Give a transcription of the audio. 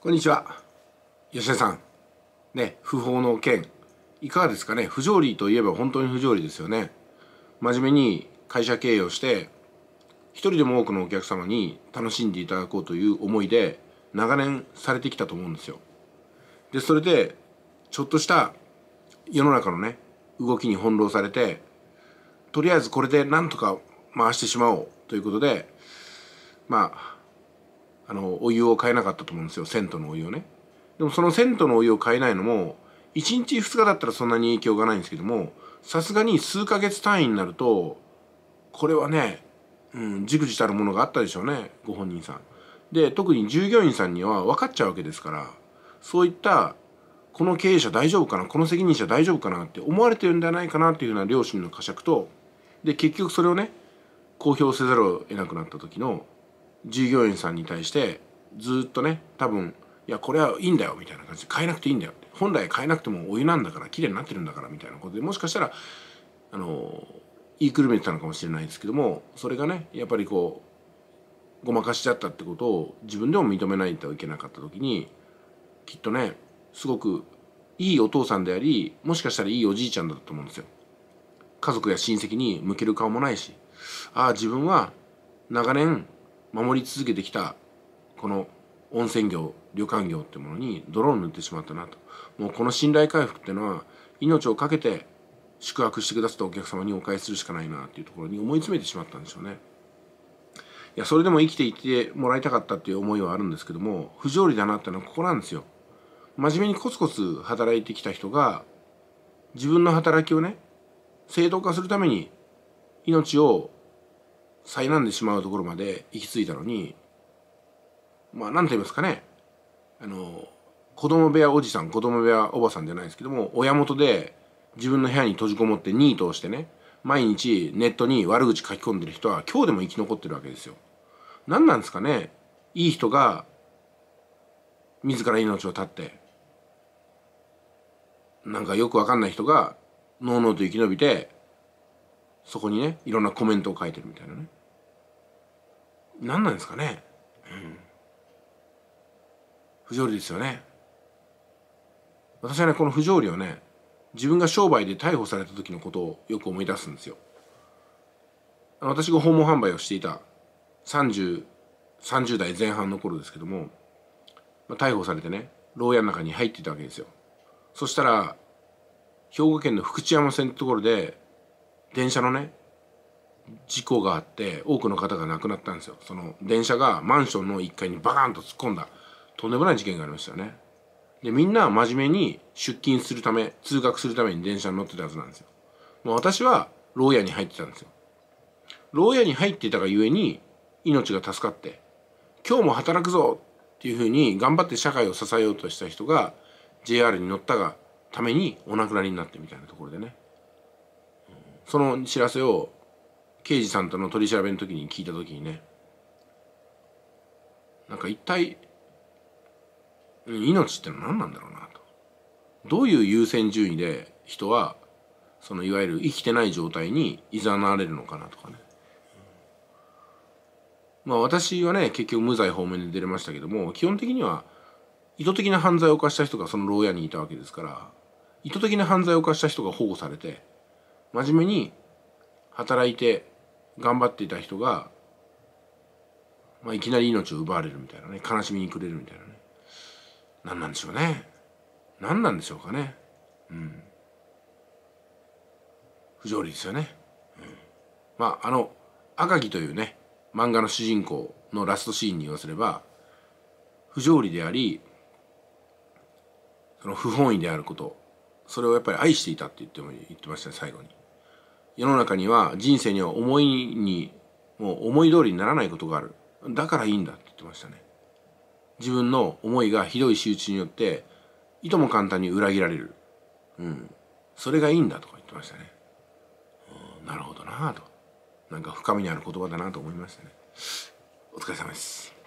こんにちは吉田さんね不法の件いかがですかね不条理といえば本当に不条理ですよね真面目に会社経営をして一人でも多くのお客様に楽しんでいただこうという思いで長年されてきたと思うんですよでそれでちょっとした世の中のね動きに翻弄されてとりあえずこれでなんとか回してしまおうということでまああのお湯を変えなかったと思うんですよ銭湯のお湯をねでもその銭湯のお湯を変えないのも1日2日だったらそんなに影響がないんですけどもさすがに数ヶ月単位になるとこれはねうんじくじたるものがあったでしょうねご本人さんで特に従業員さんには分かっちゃうわけですからそういったこの経営者大丈夫かなこの責任者大丈夫かなって思われてるんじゃないかなっていうような両親の呵責とで結局それをね公表せざるを得なくなった時の従業員さんに対してずっとね多分いやこれはいいんだよみたいな感じで変えなくていいんだよ本来変えなくてもお湯なんだから綺麗になってるんだからみたいなことでもしかしたらあの言いくるめてたのかもしれないですけどもそれがねやっぱりこうごまかしちゃったってことを自分でも認めないといけなかった時にきっとねすごくいいお父さんでありもしかしたらいいおじいちゃんだったと思うんですよ。家族や親戚に向ける顔もないしああ自分は長年守り続けてきたこの温泉業旅館業ってものに泥を塗ってしまったなともうこの信頼回復っていうのは命を懸けて宿泊してくださったお客様にお返しするしかないなっていうところに思い詰めてしまったんでしょうねいやそれでも生きていてもらいたかったっていう思いはあるんですけども不条理だなってのはここなんですよ真面目にコツコツ働いてきた人が自分の働きをね正当化するために命を災難でしまうところまで行き着いたのにまあ何と言いますかねあの子供部屋おじさん子供部屋おばさんじゃないですけども親元で自分の部屋に閉じこもってニートをしてね毎日ネットに悪口書き込んでる人は今日でも生き残ってるわけですよ。何なんですかねいい人が自ら命を絶ってなんかよくわかんない人がのうのうと生き延びてそこにねいろんなコメントを書いてるみたいなね。何なんですかね、うん、不条理ですよね私はねこの不条理をね自分が商売で逮捕された時のことをよく思い出すんですよ私が訪問販売をしていた 30, 30代前半の頃ですけども、まあ、逮捕されてね牢屋の中に入っていたわけですよそしたら兵庫県の福知山線ってところで電車のね事故があって多くの方が亡くなったんですよその電車がマンションの1階にバカンと突っ込んだとんでもない事件がありましたよねでみんな真面目に出勤するため通学するために電車に乗ってたはずなんですよもう私は牢屋に入ってたんですよ牢屋に入っていたがゆえに命が助かって今日も働くぞっていうふうに頑張って社会を支えようとした人が JR に乗ったがためにお亡くなりになってみたいなところでねその知らせを刑事さんとの取り調べの時に聞いた時にねなんか一体命ってのは何なんだろうなとどういう優先順位で人はそのいわゆる生きてない状態にいざなわれるのかなとかねまあ私はね結局無罪方面で出れましたけども基本的には意図的な犯罪を犯した人がその牢屋にいたわけですから意図的な犯罪を犯した人が保護されて真面目に働いて頑張っていた人が、まあ、いきなり命を奪われるみたいなね悲しみに暮れるみたいなね何なんでしょうね何なんでしょうかねうん不条理ですよね、うん、まああの赤木というね漫画の主人公のラストシーンに言わせれば不条理でありその不本意であることそれをやっぱり愛していたって言っても言ってましたね最後に世の中には人生には思いにもう思い通りにならないことがあるだからいいんだって言ってましたね自分の思いがひどい仕打ちによっていとも簡単に裏切られるうんそれがいいんだとか言ってましたね、なるほどなぁとなんか深みにある言葉だなと思いましたねお疲れ様です